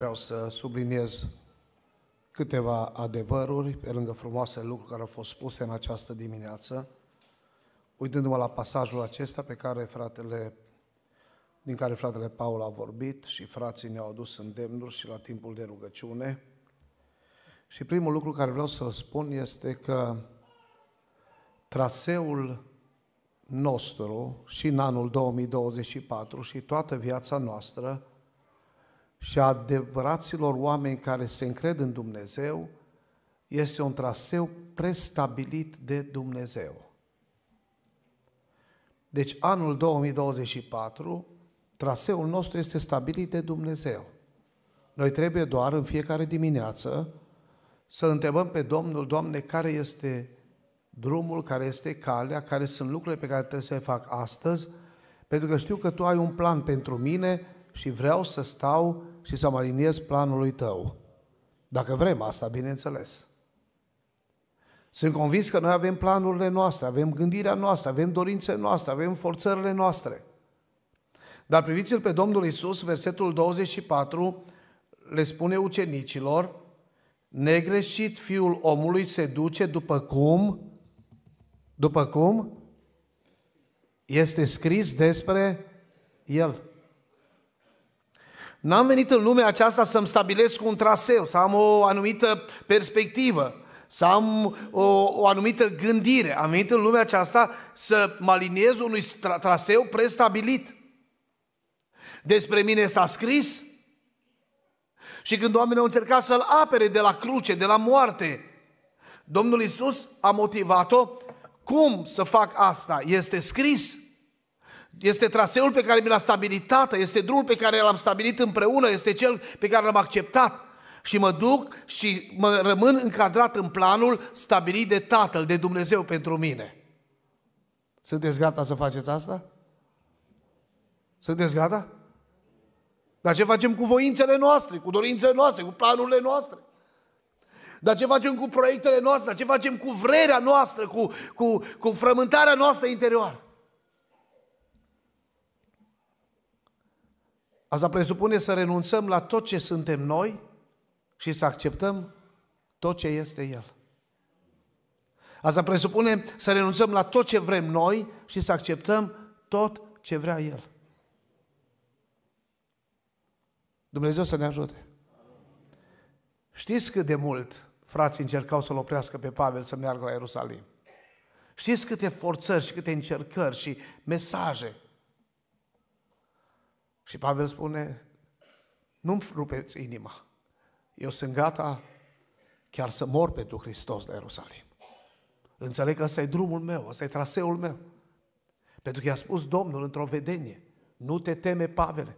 Vreau să subliniez câteva adevăruri, pe lângă frumoase lucruri care au fost spuse în această dimineață, uitându-mă la pasajul acesta pe care fratele, din care fratele Paul a vorbit și frații ne-au adus îndemnuri și la timpul de rugăciune. Și primul lucru care vreau să-l spun este că traseul nostru și în anul 2024 și toată viața noastră și a adevăraților oameni care se încred în Dumnezeu este un traseu prestabilit de Dumnezeu. Deci anul 2024, traseul nostru este stabilit de Dumnezeu. Noi trebuie doar în fiecare dimineață să întrebăm pe Domnul, Doamne, care este drumul, care este calea, care sunt lucrurile pe care trebuie să le fac astăzi, pentru că știu că Tu ai un plan pentru mine și vreau să stau și să mă aliniez planului tău. Dacă vrem asta, bineînțeles. Sunt convins că noi avem planurile noastre, avem gândirea noastră, avem dorințele noastre, avem forțările noastre. Dar priviți-l pe Domnul Isus, versetul 24, le spune ucenicilor, negreșit fiul omului se duce după cum, după cum este scris despre el. N-am venit în lumea aceasta să-mi stabilesc un traseu, să am o anumită perspectivă, să am o, o anumită gândire. Am venit în lumea aceasta să mă aliniez unui tra- traseu prestabilit. Despre mine s-a scris și când oamenii au încercat să-l apere de la cruce, de la moarte, Domnul Isus a motivat-o. Cum să fac asta? Este scris. Este traseul pe care mi l-a stabilit tată, este drumul pe care l-am stabilit împreună, este cel pe care l-am acceptat. Și mă duc și mă rămân încadrat în planul stabilit de Tatăl, de Dumnezeu pentru mine. Sunteți gata să faceți asta? Sunteți gata? Dar ce facem cu voințele noastre, cu dorințele noastre, cu planurile noastre? Dar ce facem cu proiectele noastre? Dar ce facem cu vrerea noastră, cu, cu, cu frământarea noastră interioară? Asta presupune să renunțăm la tot ce suntem noi și să acceptăm tot ce este El. Asta presupune să renunțăm la tot ce vrem noi și să acceptăm tot ce vrea El. Dumnezeu să ne ajute. Știți cât de mult frații încercau să-l oprească pe Pavel să meargă la Ierusalim? Știți câte forțări și câte încercări și mesaje și Pavel spune, nu-mi rupeți inima. Eu sunt gata chiar să mor pentru Hristos la Ierusalim. Înțeleg că ăsta e drumul meu, ăsta e traseul meu. Pentru că i-a spus Domnul într-o vedenie, nu te teme, Pavel.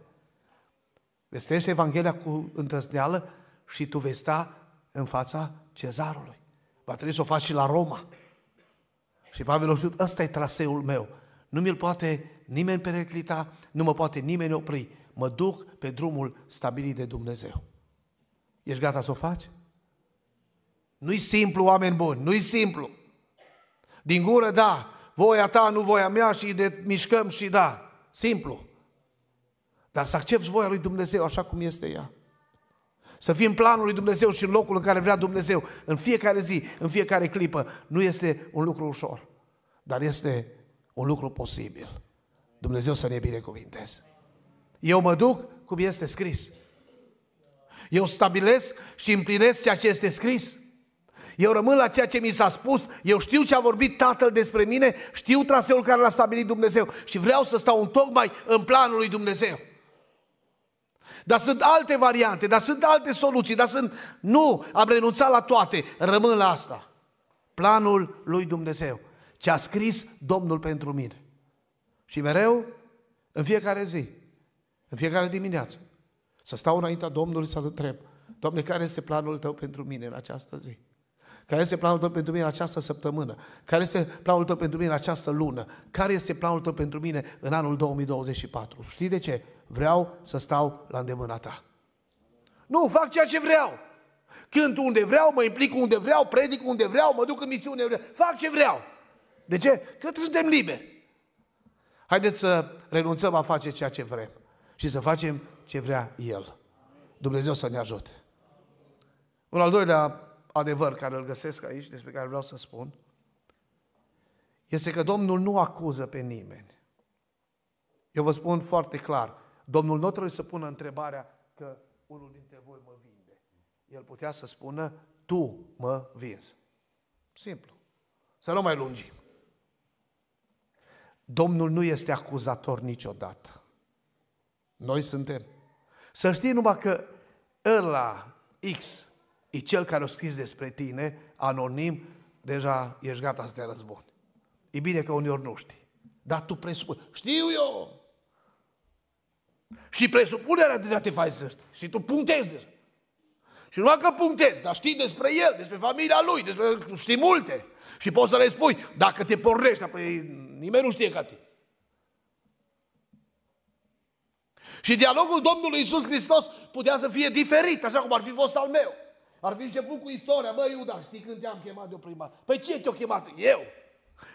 Vestește Evanghelia cu întrăzneală și tu vei sta în fața cezarului. Va trebui să o faci și la Roma. Și Pavel a zis, ăsta e traseul meu. Nu mi-l poate nimeni pereclita, nu mă poate nimeni opri. Mă duc pe drumul stabilit de Dumnezeu. Ești gata să o faci? Nu-i simplu, oameni buni, nu-i simplu. Din gură, da, voia ta, nu voia mea și de mișcăm și da, simplu. Dar să accepti voia lui Dumnezeu așa cum este ea. Să fim în planul lui Dumnezeu și în locul în care vrea Dumnezeu, în fiecare zi, în fiecare clipă, nu este un lucru ușor, dar este un lucru posibil. Dumnezeu să ne binecuvinteze. Eu mă duc cum este scris. Eu stabilesc și împlinesc ceea ce este scris. Eu rămân la ceea ce mi s-a spus, eu știu ce a vorbit Tatăl despre mine, știu traseul care l-a stabilit Dumnezeu și vreau să stau în tocmai în planul lui Dumnezeu. Dar sunt alte variante, dar sunt alte soluții, dar sunt... Nu, am renunțat la toate, rămân la asta. Planul lui Dumnezeu, ce a scris Domnul pentru mine. Și mereu, în fiecare zi, în fiecare dimineață, să stau înaintea Domnului să-L întreb, Doamne, care este planul Tău pentru mine în această zi? Care este planul Tău pentru mine în această săptămână? Care este planul Tău pentru mine în această lună? Care este planul Tău pentru mine în anul 2024? Știi de ce? Vreau să stau la îndemâna Ta. Nu, fac ceea ce vreau. Cânt unde vreau, mă implic unde vreau, predic unde vreau, mă duc în misiune, unde vreau. fac ce vreau. De ce? Că suntem liberi. Haideți să renunțăm a face ceea ce vrem și să facem ce vrea El. Dumnezeu să ne ajute. Un al doilea adevăr care îl găsesc aici, despre care vreau să spun, este că Domnul nu acuză pe nimeni. Eu vă spun foarte clar, Domnul nu trebuie să pună întrebarea că unul dintre voi mă vinde. El putea să spună, tu mă vinzi. Simplu. Să nu mai lungim. Domnul nu este acuzator niciodată. Noi suntem. Să știi numai că ăla X e cel care a scris despre tine, anonim, deja ești gata să te răzbuni. E bine că uneori nu știi. Dar tu presupui. Știu eu! Și presupunerea deja te faci să știi. Și tu punctezi deja. Și numai că punctezi, dar știi despre el, despre familia lui, despre știi multe. Și poți să le spui, dacă te pornești, apoi nimeni nu știe ca tine. Și dialogul Domnului Isus Hristos putea să fie diferit, așa cum ar fi fost al meu. Ar fi început cu istoria, mă Iuda, știi când te-am chemat de prima? Păi ce te-a chemat? Eu.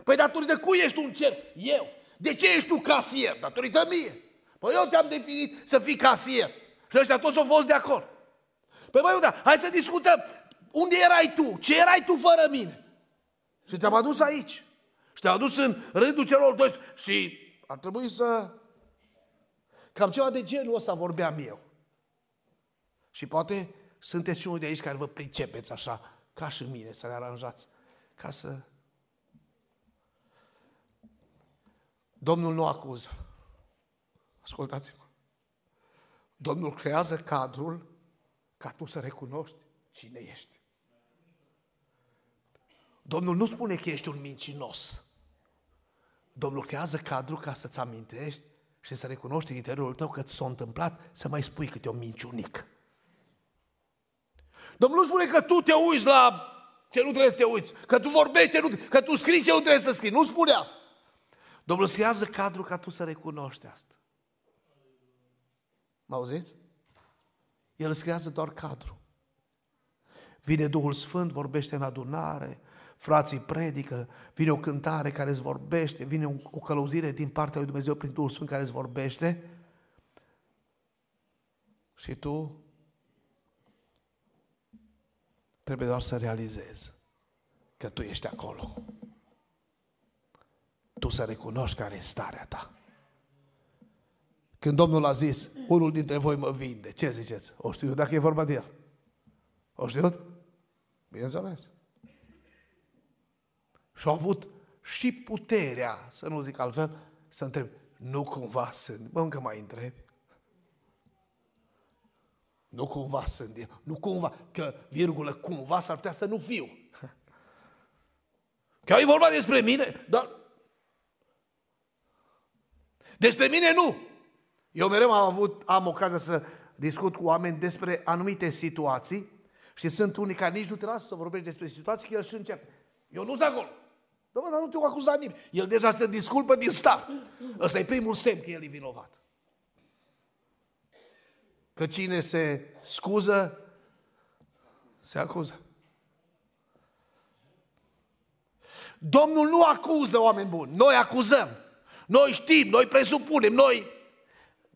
Păi datorită cui ești un cer? Eu. De ce ești tu casier? Datorită mie. Păi eu te-am definit să fii casier. Și ăștia toți au fost de acord. Păi băi, Iuda, hai să discutăm. Unde erai tu? Ce erai tu fără mine? Și te-am adus aici. Și te-am adus în rândul celor doi. Și ar trebui să... Cam ceva de genul ăsta vorbeam eu. Și poate sunteți și unul de aici care vă pricepeți așa, ca și mine, să le aranjați, ca să... Domnul nu acuză. Ascultați-mă. Domnul creează cadrul ca tu să recunoști cine ești. Domnul nu spune că ești un mincinos. Domnul creează cadrul ca să-ți amintești și să recunoști în interiorul tău că ți s-a întâmplat să mai spui câte o minciunic. Domnul nu spune că tu te uiți la ce nu trebuie să te uiți, că tu vorbești, că tu scrii ce nu trebuie să scrii. Nu spune asta. Domnul creează cadrul ca tu să recunoști asta. Mă auziți? El îți creează doar cadru. Vine Duhul Sfânt, vorbește în adunare, frații predică, vine o cântare care îți vorbește, vine o călăuzire din partea lui Dumnezeu prin Duhul Sfânt care îți vorbește. Și tu trebuie doar să realizezi că tu ești acolo. Tu să recunoști care e starea ta. Când Domnul a zis, unul dintre voi mă vinde, ce ziceți? O știu dacă e vorba de el. O știu? Bineînțeles. Și au avut și puterea, să nu zic altfel, să întreb, nu cumva sunt, mă, încă mai întrebi. Nu cumva sunt eu, nu cumva, că, virgulă, cumva s-ar putea să nu fiu. Chiar e vorba despre mine, dar... Despre mine nu, eu mereu am avut, am ocazia să discut cu oameni despre anumite situații și sunt unii care nici nu te lasă să vorbești despre situații, că el și începe. Eu nu sunt acolo. Da, dar nu te-o acuzat nimeni. El deja se disculpă din start. Ăsta e primul semn că el e vinovat. Că cine se scuză, se acuză. Domnul nu acuză oameni buni. Noi acuzăm. Noi știm, noi presupunem, noi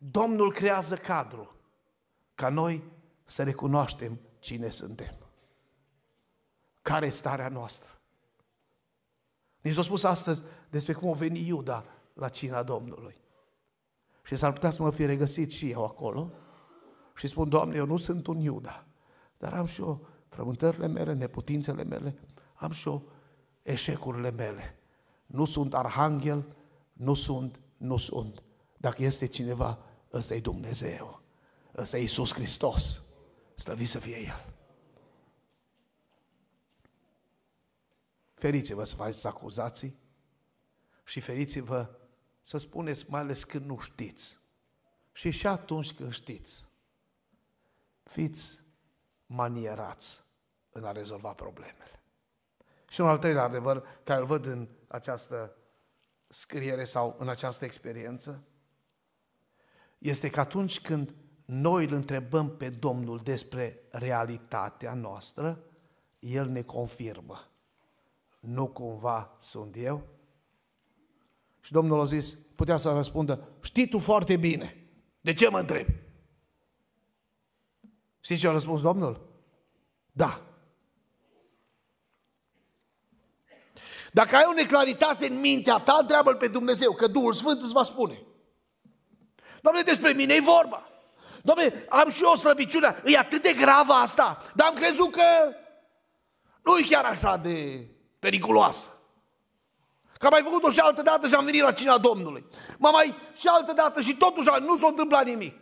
Domnul creează cadru ca noi să recunoaștem cine suntem. Care e starea noastră? Ni s-a spus astăzi despre cum a venit Iuda la cina Domnului. Și s-ar putea să mă fi regăsit și eu acolo și spun, Doamne, eu nu sunt un Iuda, dar am și eu frământările mele, neputințele mele, am și eu eșecurile mele. Nu sunt arhanghel, nu sunt, nu sunt. Dacă este cineva ăsta e Dumnezeu, ăsta e Iisus Hristos, slăvit să fie El. Feriți-vă să faceți acuzații și feriți-vă să spuneți mai ales când nu știți. Și și atunci când știți, fiți manierați în a rezolva problemele. Și un al treilea adevăr care îl văd în această scriere sau în această experiență, este că atunci când noi îl întrebăm pe Domnul despre realitatea noastră, El ne confirmă. Nu cumva sunt eu? Și Domnul a zis, putea să răspundă, știi tu foarte bine, de ce mă întreb? Știi ce a răspuns Domnul? Da. Dacă ai o neclaritate în mintea ta, întreabă-L pe Dumnezeu, că Duhul Sfânt îți va spune. Doamne, despre mine e vorba. Doamne, am și eu slăbiciune, E atât de gravă asta. Dar am crezut că nu e chiar așa de periculoasă. Că am mai făcut-o și altă dată și am venit la cina Domnului. m mai și altă dată și totuși nu s-a întâmplat nimic.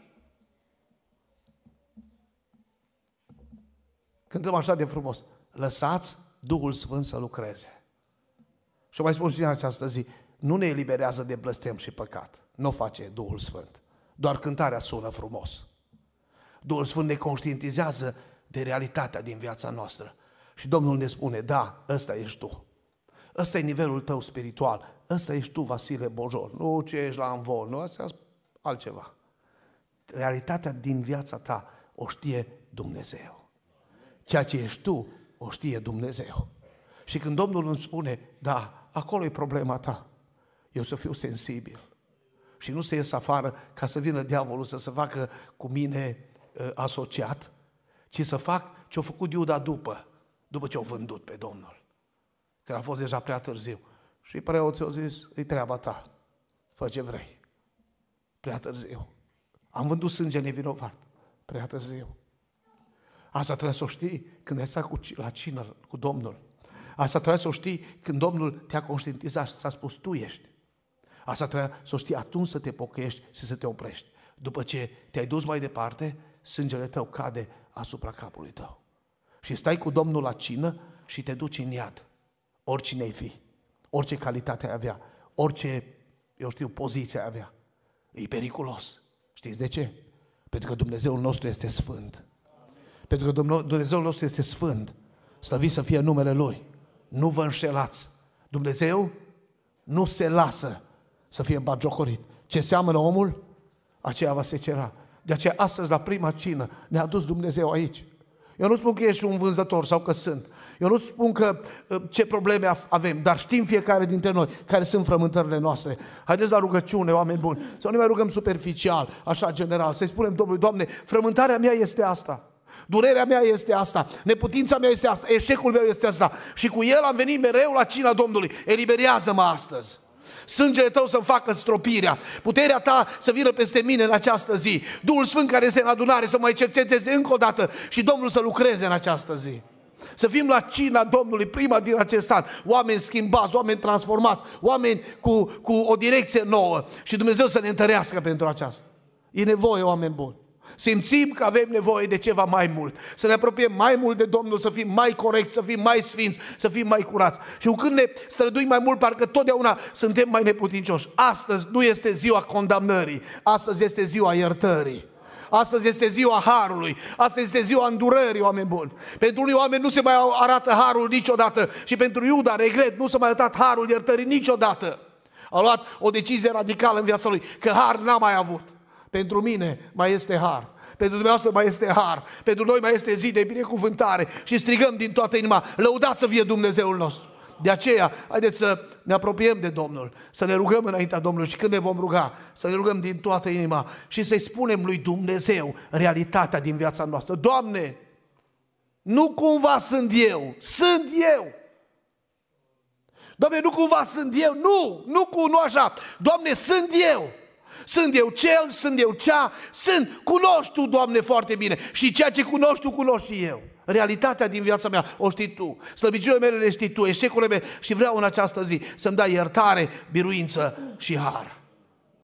Cântăm așa de frumos. Lăsați Duhul Sfânt să lucreze. Și mai spun și în această zi, nu ne eliberează de blestem și păcat. Nu face Duhul Sfânt. Doar cântarea sună frumos. Duhul Sfânt ne conștientizează de realitatea din viața noastră. Și Domnul ne spune, da, ăsta ești tu. Ăsta e nivelul tău spiritual. Ăsta ești tu, Vasile Bojor. Nu ce ești la învol, nu, asta altceva. Realitatea din viața ta o știe Dumnezeu. Ceea ce ești tu, o știe Dumnezeu. Și când Domnul îmi spune, da, acolo e problema ta, eu să fiu sensibil și nu să ies afară ca să vină diavolul să se facă cu mine uh, asociat, ci să fac ce-a făcut Iuda după, după ce au vândut pe Domnul. Că a fost deja prea târziu. Și preoții au zis, e treaba ta, fă ce vrei. Prea târziu. Am vândut sânge nevinovat. Prea târziu. Asta trebuie să o știi când ai stat cu, la cină cu Domnul. Asta trebuie să o știi când Domnul te-a conștientizat și ți-a spus, tu ești Asta trebuie să o știi atunci să te pocăiești și să te oprești. După ce te-ai dus mai departe, sângele tău cade asupra capului tău. Și stai cu Domnul la cină și te duci în iad. Oricine ai fi, orice calitate ai avea, orice, eu știu, poziție ai avea. E periculos. Știți de ce? Pentru că Dumnezeul nostru este sfânt. Pentru că Dumnezeul nostru este sfânt. Slăviți să fie numele Lui. Nu vă înșelați. Dumnezeu nu se lasă să fie bagiocorit. Ce seamănă omul, aceea va cera. De aceea astăzi, la prima cină, ne-a dus Dumnezeu aici. Eu nu spun că ești un vânzător sau că sunt. Eu nu spun că ă, ce probleme avem, dar știm fiecare dintre noi care sunt frământările noastre. Haideți la rugăciune, oameni buni. Să nu ne mai rugăm superficial, așa general. Să-i spunem Domnului, Doamne, frământarea mea este asta. Durerea mea este asta, neputința mea este asta, eșecul meu este asta. Și cu el am venit mereu la cina Domnului. Eliberează-mă astăzi sângele tău să-mi facă stropirea, puterea ta să vină peste mine în această zi, Duhul Sfânt care este în adunare să mai cerceteze încă o dată și Domnul să lucreze în această zi. Să fim la cina Domnului, prima din acest an. Oameni schimbați, oameni transformați, oameni cu, cu o direcție nouă. Și Dumnezeu să ne întărească pentru aceasta. E nevoie oameni buni. Simțim că avem nevoie de ceva mai mult. Să ne apropiem mai mult de Domnul, să fim mai corecți, să fim mai sfinți, să fim mai curați. Și când ne străduim mai mult, parcă totdeauna suntem mai neputincioși. Astăzi nu este ziua condamnării, astăzi este ziua iertării. Astăzi este ziua harului, astăzi este ziua îndurării, oameni buni. Pentru unii oameni nu se mai arată harul niciodată și pentru Iuda, regret, nu s-a mai arătat harul iertării niciodată. A luat o decizie radicală în viața lui, că har n-a mai avut. Pentru mine mai este har. Pentru dumneavoastră mai este har. Pentru noi mai este zi de binecuvântare. Și strigăm din toată inima, lăudați să fie Dumnezeul nostru. De aceea, haideți să ne apropiem de Domnul, să ne rugăm înaintea Domnului și când ne vom ruga, să ne rugăm din toată inima și să-i spunem lui Dumnezeu realitatea din viața noastră. Doamne, nu cumva sunt eu, sunt eu! Doamne, nu cumva sunt eu, nu, nu cu nu așa. Doamne, sunt eu sunt eu cel, sunt eu cea, sunt, cunoști Tu, Doamne, foarte bine și ceea ce cunoști Tu, cunoști și eu. Realitatea din viața mea o știi Tu, slăbiciunile mele le știi Tu, eșecurile mele și vreau în această zi să-mi dai iertare, biruință și har.